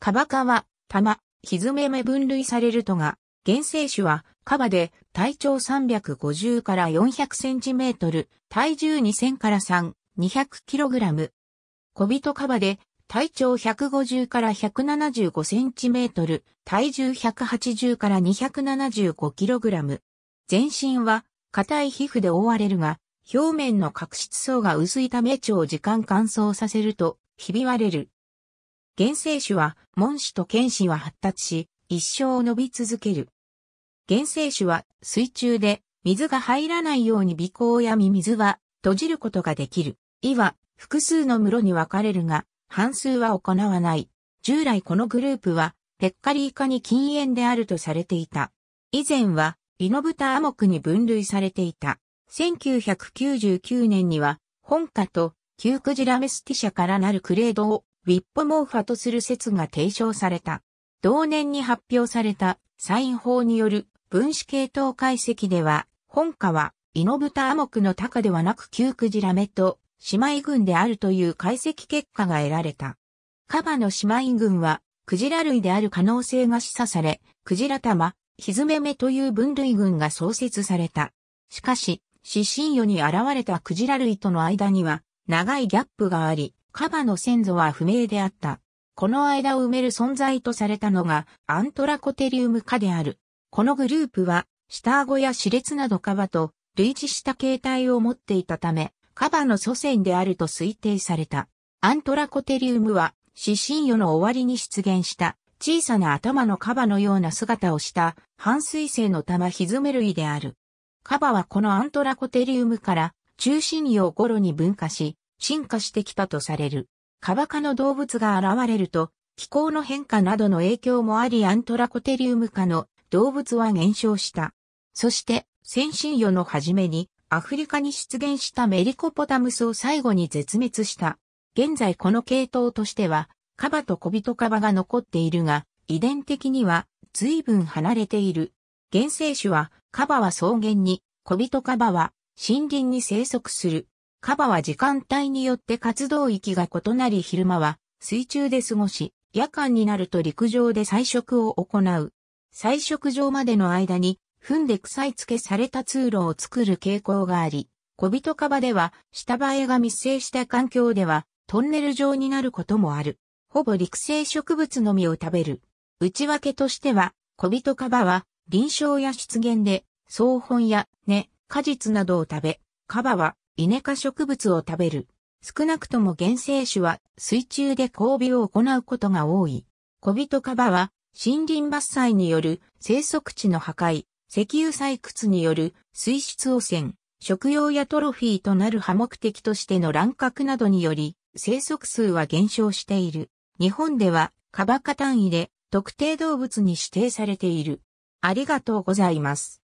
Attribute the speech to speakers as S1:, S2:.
S1: カバカは、玉、ひずめめ分類されるとが、原生種は、カバで、体長350から400センチメートル、体重2000から3、200キログラム。小人カバで、体長150から175センチメートル、体重180から275キログラム。全身は、硬い皮膚で覆われるが、表面の角質層が薄いため長時間乾燥させると、ひび割れる。原生種は、門歯と剣士は発達し、一生を伸び続ける。原生種は、水中で、水が入らないように鼻孔やミミズは、閉じることができる。いは、複数の室に分かれるが、半数は行わない。従来このグループは、ペッカリイカに禁煙であるとされていた。以前は、イノブタアモクに分類されていた。1999年には、本家と、キュークジラメスティ社からなるクレードをウィッポモーファとする説が提唱された。同年に発表されたサイン法による分子系統解析では、本科はイノブタアモクのタカではなくキュクジラメと姉妹群であるという解析結果が得られた。カバの姉妹群はクジラ類である可能性が示唆され、クジラ玉、ヒズメメという分類群が創設された。しかし、死神魚に現れたクジラ類との間には長いギャップがあり、カバの先祖は不明であった。この間を埋める存在とされたのがアントラコテリウム科である。このグループは、下顎や歯列などカバと類似した形態を持っていたため、カバの祖先であると推定された。アントラコテリウムは、死神夜の終わりに出現した小さな頭のカバのような姿をした半水性の玉ひずめ類である。カバはこのアントラコテリウムから中心葉頃に分化し、進化してきたとされる。カバ科の動物が現れると、気候の変化などの影響もありアントラコテリウム科の動物は減少した。そして、先進世の初めにアフリカに出現したメリコポタムスを最後に絶滅した。現在この系統としては、カバとコビトカバが残っているが、遺伝的には随分離れている。原生種は、カバは草原に、コビトカバは森林に生息する。カバは時間帯によって活動域が異なり昼間は水中で過ごし、夜間になると陸上で採食を行う。採食場までの間に、踏んで臭い付けされた通路を作る傾向があり、小人カバでは下映えが密生した環境ではトンネル状になることもある。ほぼ陸生植物の実を食べる。内訳としては、小人カバは臨床や出現で草本や根、果実などを食べ、カバはイネ科植物を食べる。少なくとも原生種は水中で交尾を行うことが多い。コビトカバは森林伐採による生息地の破壊、石油採掘による水質汚染、食用やトロフィーとなる破目的としての乱獲などにより生息数は減少している。日本ではカバ科単位で特定動物に指定されている。ありがとうございます。